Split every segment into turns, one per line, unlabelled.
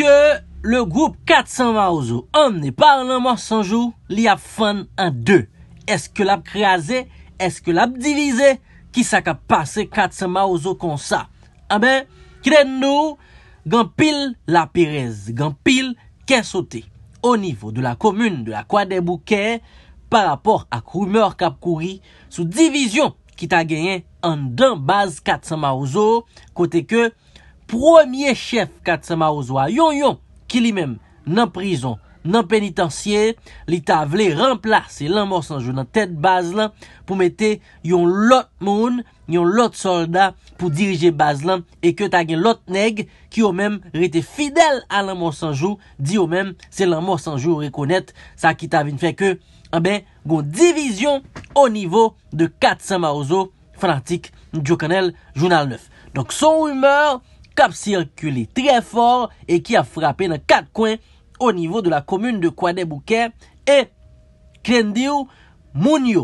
ke le group katsan ma ouzo anmne par lan mwansanjou, li ap fan an de. Eske lap kreaze, eske lap divize, ki sa kap pase katsan ma ouzo kon sa. A ah ben, kirendou, gampil la perez, gampil kensote. O nivou de la komoun de la kwa debouke, par apor ak rumeur kap kouri, sou divizyon ki ta genyen an dan baz katsan ma ouzo, kote ke, Premier chef Katsama Ozo a yon yon ki li mem nan prison, nan penitensye, li ta vle remplase lanmorsanjou nan tete baz lan pou mette yon lot moun, yon lot soldat pou dirije baz lan e ke ta gen lot neg ki yo mem rete fidel a lanmorsanjou di yo mem se lanmorsanjou rekonet sa ki ta vin feke a be gon divizyon o nivou de Katsama Ozo fanatik Ndiokanel Jounal 9. Donk son humeur kap sirkuli tre for, e ki a frape nan kat kwen, o nivou de la komune de Kwa De Bukè, e, kren di ou, moun yo,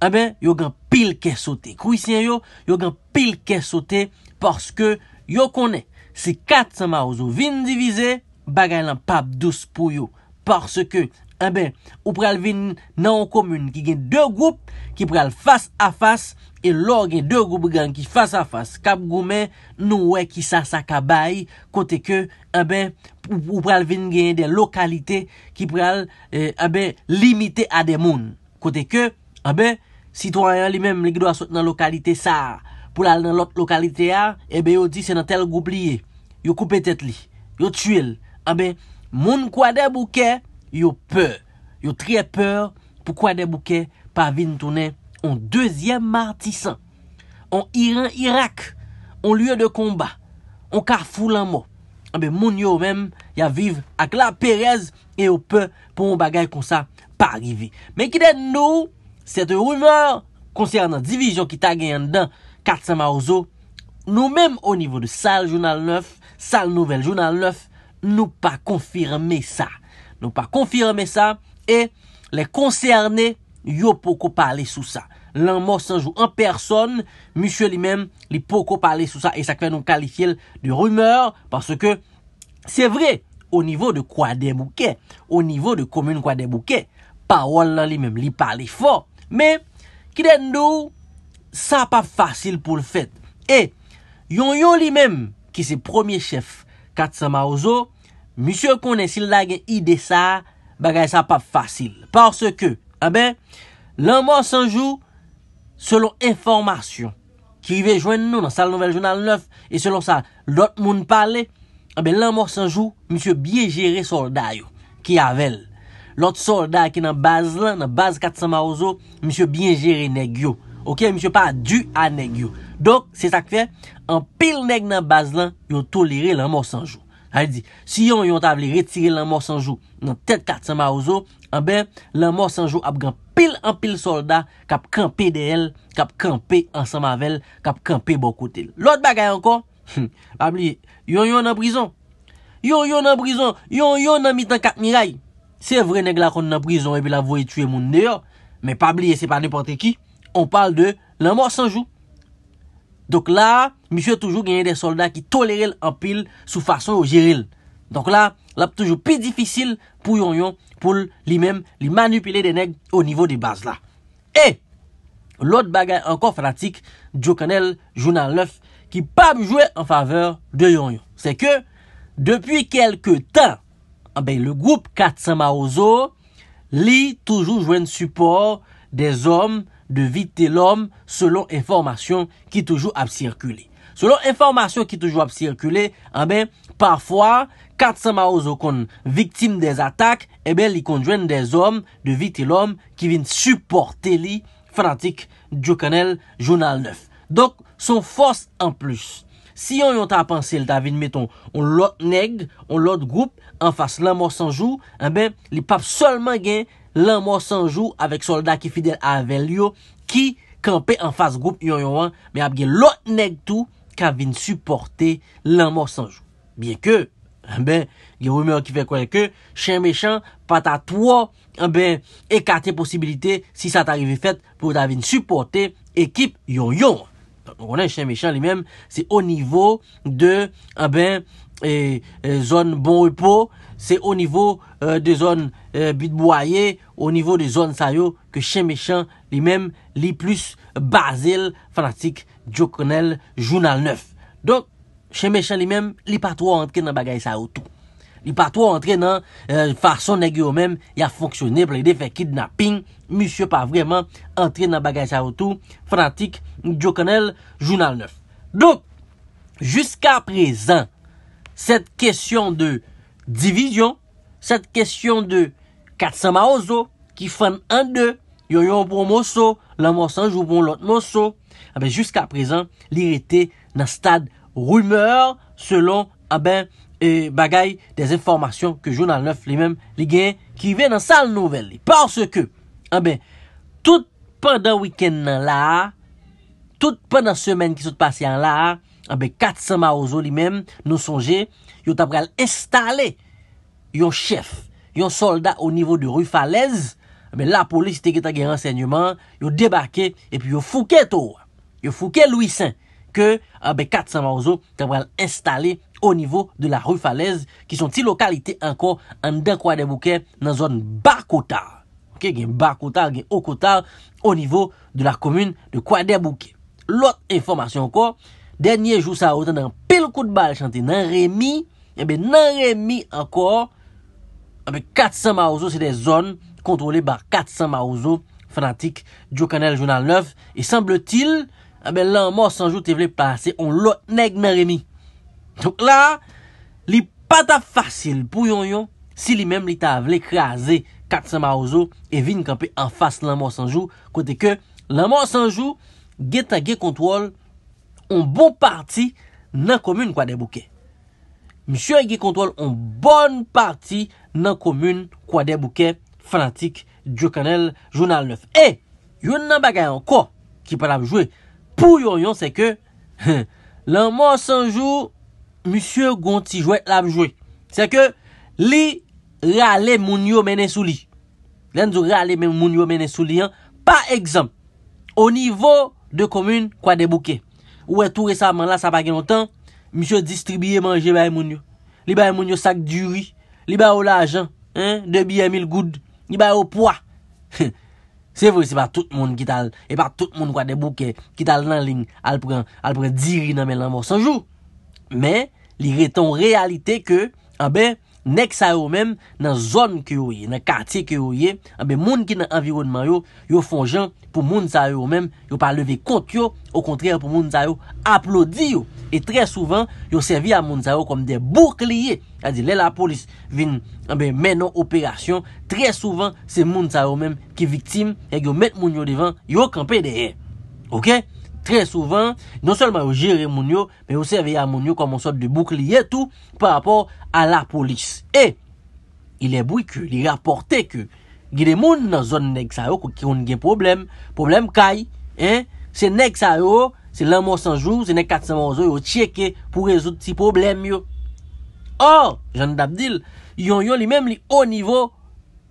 a eh ben, yo gan pil ke sote, kou isen yo, yo gan pil ke sote, porske, yo konen, se kat sa ma ouzo vin divize, bagay lan pap douz pou yo, porske, yo, Abè, eh ou pral vin nan o komoun ki gen dè goup ki pral fas a fas e lò gen dè goup gen ki fas a fas kap goumen nou wè ki sa sa kabay kote ke, abè, eh ou pral vin gen den lokalite ki pral, abè, eh, limite a den moun kote ke, abè, sitwanyan li menm li ki do a sot nan lokalite sa pou lal nan lot lokalite a ebe yo di se nan tel goup li ye yo koupe tet li, yo tsyil abè, moun kwa deb ou ke? Yo pe, yo tre pe, poukwa de bouke pa vin toune On deuxième martisan On iran irak On lue de komba On kar foulan mo ah Moun yo men, ya vive ak la perez Yo pe pou mou bagay kon sa pa rive Men ki den nou, sete rumeur Konser nan divijon ki ta gen dan Katse ma ouzo Nou men o nivou de sal jounal 9 Sal nouvel jounal 9 Nou pa konfirme sa Nou pa konfirme sa e le konserne yo poko pale sou sa. Lan mò sanjou an person, mèche li mèm li poko pale sou sa e sa kwen nou kalifil di rumeur parce ke se vre au nivou de kwa debouke, au nivou de komoun kwa debouke, pa wol nan li mèm li pale fò. Me, ki den nou, sa pa fasil pou l fèt. E, yon yon li mèm ki se premier chef Katsama Ozo, Misyon konen si lage ide sa, bagay sa pa fasil. Parce ke, abe, eh l'anmorsanjou, selon informasyon ki ve jwenn nou nan sal Nouvel Jounal 9, e selon sa, lot moun pale, abe, eh l'anmorsanjou, misyon bie jere solday yo, ki yavell. Lot solday ki nan baz lan, nan baz 400 maouzo, misyon bie jere neg yo. Ok, misyon pa du a neg yo. Donk, se sak fe, an pil neg nan baz lan, yon tolere l'anmorsanjou. Al di, si yon yon ta vle retire l'anmorsanjou nan tet kat sa ma ouzo, anbe, l'anmorsanjou ap gan pil an pil solda kap kampe de el, kap kampe an sa ma vel, kap kampe bo kote. L'ot bagay anko, pabliye, yon yon nan brison, yon yon nan brison, yon yon nan mitan kat miray. Se vre neg lakon nan brison ebe la vwe tue moun de yo, me pabliye se pa depante ki, on pal de l'anmorsanjou. Donk la, mi se toujou genye de soldat ki tolere l'ampil sou fason ou jiril. Donk la, la pou toujou pi difisil pou yon yon pou li men, li manipile de neg o nivou de baz la. E, lot bagay ankon fratik, Djo Kanel, Jounan Lef, ki pa jouen an faveur de yon yon. Se ke, depi kelke tan, ah le goup Kat Samaozo li toujou jouen support de zombe, de vite l'om selon informasyon ki toujou ap sirkule. Selon informasyon ki toujou ap sirkule, anbe, ah parfwa, kat sa ma ou zokon, viktim des atak, ebe, eh li kondjwen des om, de vite l'om ki vin supporte li, fanatik Djukenel, Jounal 9. Dok, son fos an plus, si yon yon ta apansil ta vin meton, on lot neg, on lot goup, anfas lan morsanjou, anbe, eh li pap solman gen, lanmò sanjou avèk solda ki fidel avèl yo, ki kampe an fas group yon yon an, mè ap gen lòt neg tou, ka vin supporte lanmò sanjou. Bien ke, mè, gen wè mè an ki fè kwen ke, chen mechan pata twa, mè, ekate posibilite si sa tarive fèt pou ta vin supporte ekip yon yon. Mè konen chen mechan li mèm, se o nivou de, mè, E, e, zon bon repos, se o nivou e, de zon bitbouaye, o nivou de zon sa yo, ke chen me chan li mem li plus bazel fanatik diokonel jounal 9. Donk, chen me chan li mem, li patro entren nan bagay sa yo tou. Li patro entren nan fason negyo men, ya fonksyonen pou li de fe kidnaping, monsye pa vreman entren nan bagay sa yo tou fanatik diokonel jounal 9. Donk, jusqu'a prezant, Sèt kèsyon dè divizyon, sèt kèsyon dè katsama ozo, ki fan an dè, yon yon bon moso, lan monsan jou bon lot moso. A ben, jysk aprezen, li rete nan stade rumeur, selon, a ben, e, bagay, des informasyon ke jounan l'neuf, li menm, li gen, ki ve nan sal nouvel. Parse ke, a ben, tout pandan wikend nan la, tout pandan semen ki sot pase an la, 400 maouzo li men, nou sonje, yo tabral estale yon chef, yon soldat ou nivou de Rue Falaise, la polis teke ta gen rensegnement, yo debake, epi yo fouke tou, yo fouke louisen, ke 400 maouzo tabral estale ou nivou de la Rue Falaise, ki son ti lokalite ankon an den Kouadè Bouquet nan zon Bar Cotard, gen Bar Cotard, gen O Cotard, ou nivou de la komoun de Kouadè Bouquet. L'ot informasyon ankon, Denye jou sa wotan nan pil kou de bal chante nan remi. Ebe eh nan remi ankor. Ebe 400 maouzo se de zon kontrole bar 400 maouzo fanatik. Djo kanel jounal 9. E semble til. Ebe eh lan mor sanjou te vle pase. On lot neg nan remi. Donc la. Li pata fasil pou yon yon. Si li mem li ta vle kreaze 400 maouzo. E vin kanpe an fase lan mor sanjou. Kote ke lan mor sanjou. Ge ta ge kontrole. On bon parti nan komune kwa debouke. Msyo Egi Kontol on bon parti nan komune kwa debouke fanatik Djuk Anel Jounal 9. E, yon nan bagay anko ki pa labjwe. Pou yon yon se ke, lan monsanjou Msyo Gonti jwe labjwe. Se ke, li rale moun yo menesou li. Len zo rale moun yo menesou li an. Par ekzam, o nivou de komune kwa debouke. Ouwe, tout resamen, la sa pa gen o tan, misyo distribye manje bay moun yo. Li bay moun yo sak di ri, li bay ou la ajan, de biye mil goud, li bay ou poa. Se vwe, se pa tout moun ki tal, e pa tout moun wade bouke, ki tal nan ling, al pren di ri nan men lan vwa sanjou. Men, li re ton realite ke, abe, ah Nèk sa yo mèm nan zon ki yo yè, nan kartye ki yo yè, moun ki nan environman yo, yo fonjan pou moun sa yo mèm, yo pa leve kont yo, o kontrèl pou moun sa yo aplodi yo. E trè souvan, yo servi a moun sa yo kom de boukliye, yadi lè la polis vin mè nan operasyon, trè souvan se moun sa yo mèm ki vitim, e yo mèt moun yo devan, yo kampè derè. Okè? Trè souvan, non solman yo jere moun yo, men yo serveye a moun yo komonsop de boukli etou pa rapor a la polis. E, il e bouy kyou, li raporte kyou. Gide moun nan zon neg sa yo kou kiron gen problem. Problem kaj, eh? Se neg sa yo, se lan moun sanjou, se neg kat sa moun zon yo cheke pou rezout si problem yo. Or, jan dapdil, yon yon li menm li o nivou,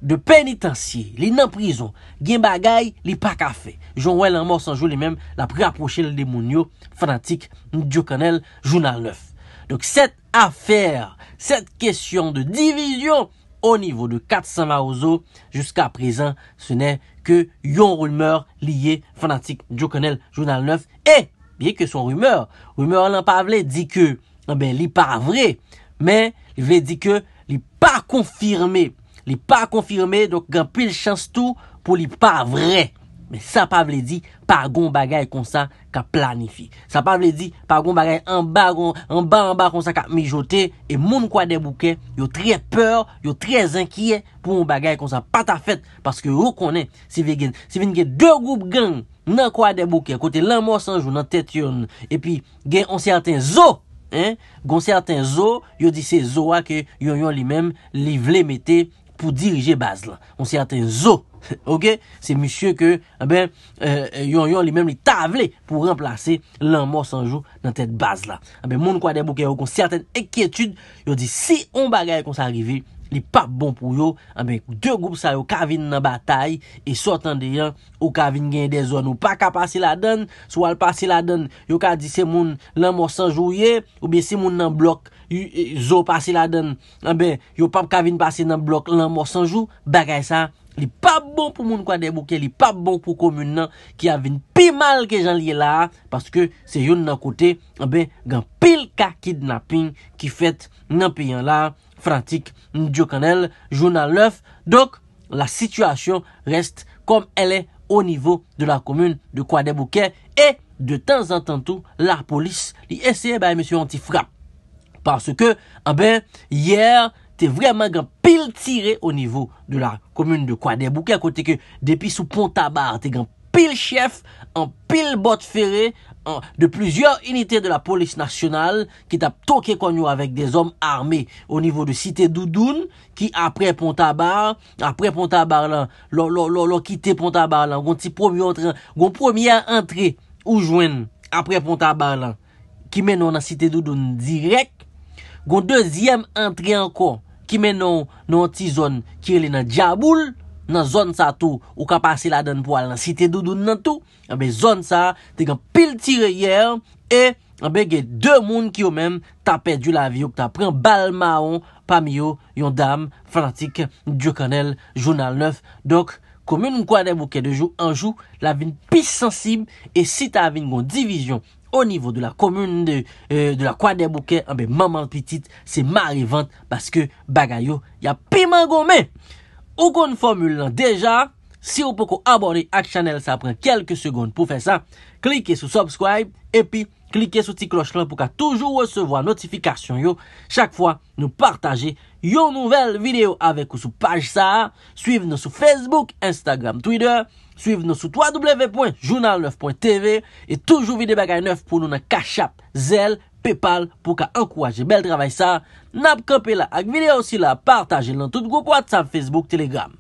de penitensye, li nan prison, gen bagay, li pa kafe. Joun wè lan mò s'anjou li mèm la pre-aproche le demounio fanatik Ndiokonel Jounal 9. Donk set afer, set kèsyon de divizyon o nivou de Kat Samaozo, jouska prezen, se nè ke yon rumeur liye fanatik Ndiokonel Jounal 9 e, biè ke son rumeur, rumeur lan pa vle di ke eh li pa vre, men, li vle di ke li pa konfirme Li pa konfirme, doke gen pil chans tou pou li pa vre. Men sa pa vle di, pa gon bagay kon sa ka planifi. Sa pa vle di, pa gon bagay an ba an ba kon sa ka mijote. E moun kwa debouke, yo tre peur, yo tre zankye pou mon bagay kon sa patafet. Paske yo konen, si ven gen de goup gen nan kwa debouke, kote lan mwos anjou nan tet yon. E pi gen onse aten zo, yon se aten zo, yo di se zo a ke yon yon li mem li vle mete. pour diriger Basel, on On certain zo Ok, se misye ke yon yon li menm li tavle pou remplase lanmorsanjou nan tete bas la eh Moun kwa debouke yo kon certaine ekietude bon Yo di si eh yon bagay kon sa rive, li pap bon pou yo De group sa yo kavine nan batay E sotan de yan, yo kavine gen de zon Ou pa kapasi la den, swal pasi la den Yo ka di se moun lanmorsanjou ye Ou bi se moun nan blok, eh, zo pasi la den Yo pap kavine pasi nan blok lanmorsanjou, bagay sa li pa bon pou moun kwa debouke, li pa bon pou komune nan, ki avin pi mal ke jan liye la, paske se yon nan kote, anbe, gan pil ka kidnapping, ki fet nan pi yan la, frantik, njou kanel, jounan lef, dok, la situasyon reste, kom el e, o nivou de la komune, de kwa debouke, e, de tan an tan tou, la polis, li eseye, baye, monsi, anti-frap, paske, anbe, yer, te vreman gan pil tire o nivou de la komoun de kwa. De bouke akote ke depi sou Pontabar te gan pil chef an pil bot fere de plizior unitè de la polis nasyonal ki tap tokè konyou avèk de zom armè o nivou de site doudoun ki apre Pontabar apre Pontabar lan lo lo lo lo kite Pontabar lan gon ti promi an tre ou jwen apre Pontabar lan ki menon an site doudoun direk gon dezyem an tre an kon Kimen nou nan ti zon kirele nan diyaboul, nan zon sa tou ou kapase la den pou al nan site doudoun nan tou, zon sa te gen pil tire yer e bege de moun ki yo men tapè diyo la viyo ki ta pren bal maon pa miyo yon dam fanatik diyo kanel jounal 9. Dok, komen nou kwa den bouke de jou, anjou la vin pis sensib e si ta vin gon divizyon, O nivou de la komoun euh, de la kwa debouke, eh maman pitit se marivant baske bagayou ya pi man gome. O kon formule lan deja, Si ou pou kou abone ak chanel sa pren kelke segoun pou fe sa, klike sou subscribe, epi klike sou ti kloch lan pou ka toujou recevo a notifikasyon yo. Chak fwa nou partaje yo nouvel video avek ou sou page sa, suive nou sou Facebook, Instagram, Twitter, suive nou sou www.journal9.tv e toujou vide bagay 9 pou nou nan kachap, zel, pepal pou ka ankwaje bel travay sa. Nap kope la ak video si la partaje lan tout kou kwa sa Facebook, Telegram.